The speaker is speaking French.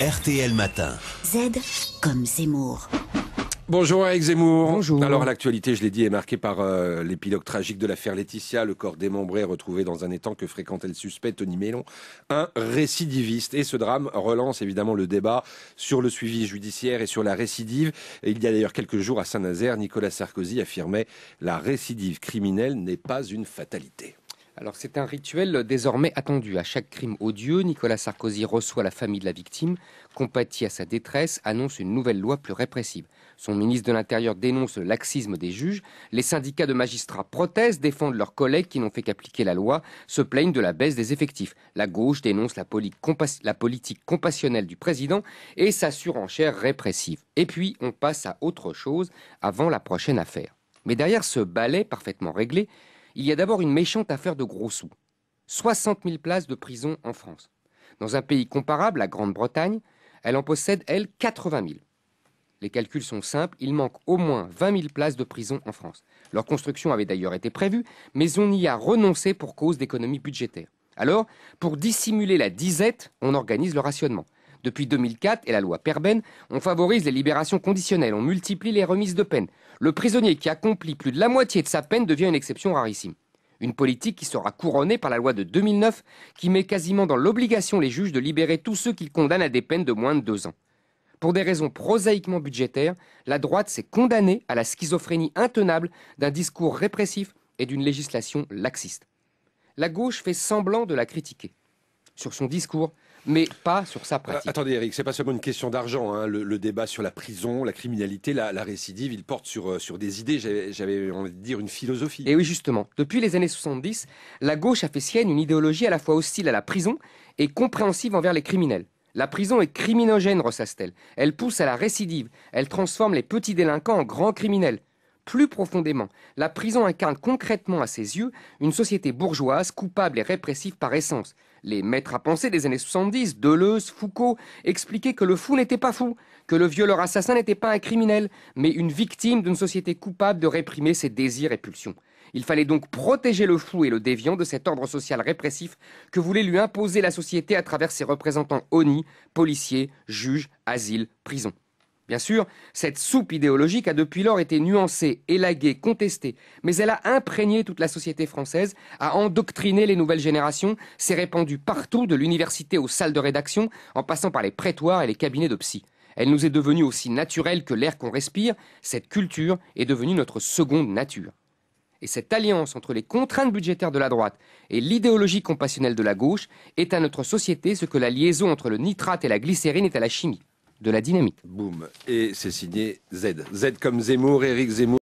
RTL Matin. Z comme Zemmour. Bonjour Eric Zemmour. Bonjour. Alors l'actualité, je l'ai dit, est marquée par euh, l'épilogue tragique de l'affaire Laetitia, le corps démembré retrouvé dans un étang que fréquentait le suspect Tony Mélon, un récidiviste. Et ce drame relance évidemment le débat sur le suivi judiciaire et sur la récidive. il y a d'ailleurs quelques jours à Saint-Nazaire, Nicolas Sarkozy affirmait la récidive criminelle n'est pas une fatalité. Alors c'est un rituel désormais attendu. À chaque crime odieux, Nicolas Sarkozy reçoit la famille de la victime, compatit à sa détresse, annonce une nouvelle loi plus répressive. Son ministre de l'Intérieur dénonce le laxisme des juges, les syndicats de magistrats protestent, défendent leurs collègues qui n'ont fait qu'appliquer la loi, se plaignent de la baisse des effectifs. La gauche dénonce la, la politique compassionnelle du président et sa surenchère répressive. Et puis on passe à autre chose avant la prochaine affaire. Mais derrière ce balai parfaitement réglé, il y a d'abord une méchante affaire de gros sous. 60 000 places de prison en France. Dans un pays comparable, la Grande-Bretagne, elle en possède, elle, 80 000. Les calculs sont simples, il manque au moins 20 000 places de prison en France. Leur construction avait d'ailleurs été prévue, mais on y a renoncé pour cause d'économie budgétaire. Alors, pour dissimuler la disette, on organise le rationnement. Depuis 2004 et la loi Perben, on favorise les libérations conditionnelles, on multiplie les remises de peine. Le prisonnier qui accomplit plus de la moitié de sa peine devient une exception rarissime. Une politique qui sera couronnée par la loi de 2009 qui met quasiment dans l'obligation les juges de libérer tous ceux qu'ils condamnent à des peines de moins de deux ans. Pour des raisons prosaïquement budgétaires, la droite s'est condamnée à la schizophrénie intenable d'un discours répressif et d'une législation laxiste. La gauche fait semblant de la critiquer. Sur son discours, mais pas sur sa pratique. Euh, attendez, Eric, c'est pas seulement une question d'argent. Hein. Le, débat sur la prison, la criminalité, la, récidive, il porte sur, euh, sur des idées, j'avais envie de dire une philosophie. Et oui, justement. Depuis les années 70, la gauche a fait sienne une idéologie à la fois hostile à la prison et compréhensive envers les criminels. La prison est criminogène, ressasse-t-elle. Elle pousse à la récidive. Elle transforme les petits délinquants en grands criminels. Plus profondément, la prison incarne concrètement à ses yeux une société bourgeoise, coupable et répressive par essence. Les maîtres à penser des années 70, Deleuze, Foucault, expliquaient que le fou n'était pas fou, que le violeur assassin n'était pas un criminel, mais une victime d'une société coupable de réprimer ses désirs et pulsions. Il fallait donc protéger le fou et le déviant de cet ordre social répressif que voulait lui imposer la société à travers ses représentants ONI, policiers, juges, asiles, prisons. Bien sûr, cette soupe idéologique a depuis lors été nuancée, élaguée, contestée, mais elle a imprégné toute la société française, a endoctriné les nouvelles générations, s'est répandue partout, de l'université aux salles de rédaction, en passant par les prétoires et les cabinets de psy. Elle nous est devenue aussi naturelle que l'air qu'on respire, cette culture est devenue notre seconde nature. Et cette alliance entre les contraintes budgétaires de la droite et l'idéologie compassionnelle de la gauche est à notre société ce que la liaison entre le nitrate et la glycérine est à la chimie de la dynamique. Boum. Et c'est signé Z. Z comme Zemmour, Eric Zemmour.